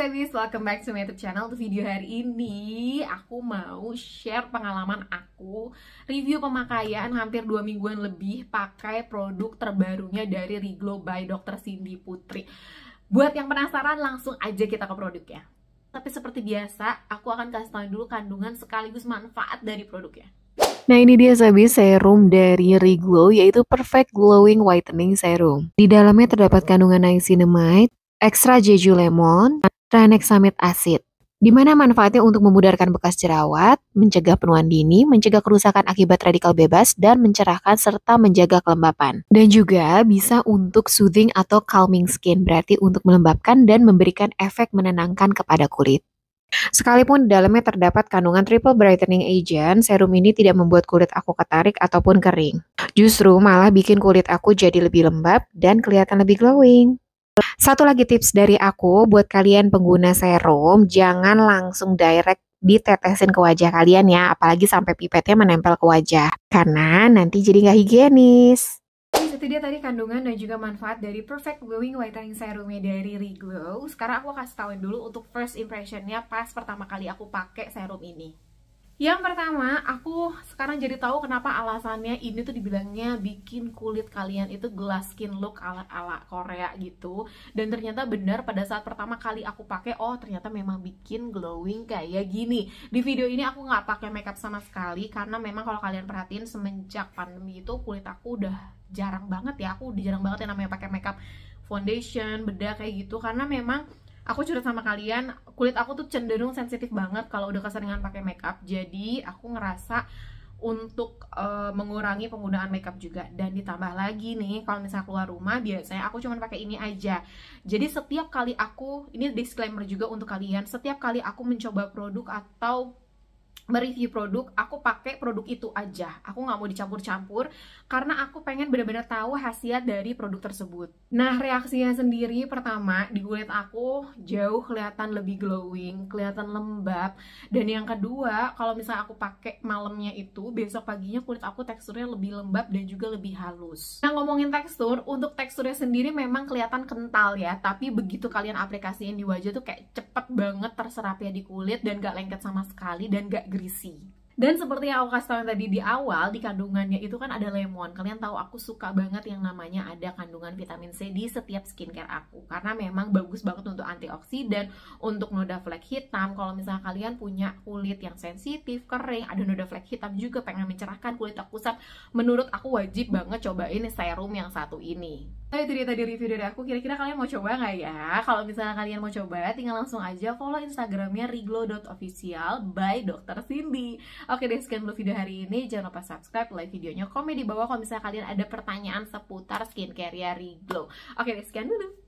Abis, welcome back to my YouTube channel. Untuk video hari ini, aku mau share pengalaman aku review pemakaian hampir 2 mingguan lebih pakai produk terbarunya dari Riglo by Dr. Cindy Putri. Buat yang penasaran, langsung aja kita ke produknya. Tapi seperti biasa, aku akan kasih tau dulu kandungan sekaligus manfaat dari produknya. Nah ini dia Sabi serum dari Riglo yaitu Perfect Glowing Whitening Serum. Di dalamnya terdapat kandungan niacinamide, ekstra jeju lemon, Tranexamic acid, di mana manfaatnya untuk memudarkan bekas jerawat, mencegah penuaan dini, mencegah kerusakan akibat radikal bebas, dan mencerahkan serta menjaga kelembapan. Dan juga bisa untuk soothing atau calming skin, berarti untuk melembabkan dan memberikan efek menenangkan kepada kulit. Sekalipun di dalamnya terdapat kandungan triple brightening agent, serum ini tidak membuat kulit aku ketarik ataupun kering. Justru malah bikin kulit aku jadi lebih lembab dan kelihatan lebih glowing. Satu lagi tips dari aku buat kalian pengguna serum, jangan langsung direct ditetesin ke wajah kalian ya, apalagi sampai pipetnya menempel ke wajah, karena nanti jadi nggak higienis. Itu dia tadi kandungan dan juga manfaat dari Perfect Glowing Whitening Serumnya dari Reglow. Sekarang aku kasih tauin dulu untuk first impressionnya pas pertama kali aku pakai serum ini. Yang pertama, aku sekarang jadi tahu kenapa alasannya ini tuh dibilangnya bikin kulit kalian itu glass skin look ala-ala Korea gitu. Dan ternyata benar pada saat pertama kali aku pakai, oh ternyata memang bikin glowing kayak gini. Di video ini aku nggak pakai makeup sama sekali karena memang kalau kalian perhatiin semenjak pandemi itu kulit aku udah jarang banget ya, aku udah jarang banget yang namanya pakai makeup foundation, bedak kayak gitu karena memang aku curhat sama kalian kulit aku tuh cenderung sensitif banget kalau udah keseringan pakai makeup jadi aku ngerasa untuk uh, mengurangi penggunaan makeup juga dan ditambah lagi nih kalau misalnya keluar rumah biasanya aku cuman pakai ini aja jadi setiap kali aku ini disclaimer juga untuk kalian setiap kali aku mencoba produk atau mereview produk, aku pakai produk itu aja. Aku nggak mau dicampur-campur karena aku pengen benar-benar tahu khasiat dari produk tersebut. Nah, reaksinya sendiri pertama di kulit aku jauh kelihatan lebih glowing, kelihatan lembab. Dan yang kedua, kalau misalnya aku pakai malamnya itu, besok paginya kulit aku teksturnya lebih lembab dan juga lebih halus. Nah, ngomongin tekstur, untuk teksturnya sendiri memang kelihatan kental ya, tapi begitu kalian aplikasiin di wajah tuh kayak cepet banget terserapnya di kulit dan gak lengket sama sekali dan gak agak greasy. Dan seperti yang aku kasih tahu tadi di awal, di kandungannya itu kan ada lemon. Kalian tahu aku suka banget yang namanya ada kandungan vitamin C di setiap skincare aku. Karena memang bagus banget untuk antioksidan, untuk noda flek hitam. Kalau misalnya kalian punya kulit yang sensitif, kering, ada noda flek hitam juga pengen mencerahkan kulit aku menurut aku wajib banget cobain serum yang satu ini. So itu dia tadi review dari aku, kira-kira kalian mau coba nggak ya? Kalau misalnya kalian mau coba, tinggal langsung aja follow instagramnya riglo.official by Dr. Cindy Oke deh, sekian dulu video hari ini, jangan lupa subscribe, like videonya, komen di bawah kalau misalnya kalian ada pertanyaan seputar skincare ya Riglo Oke deh, sekian dulu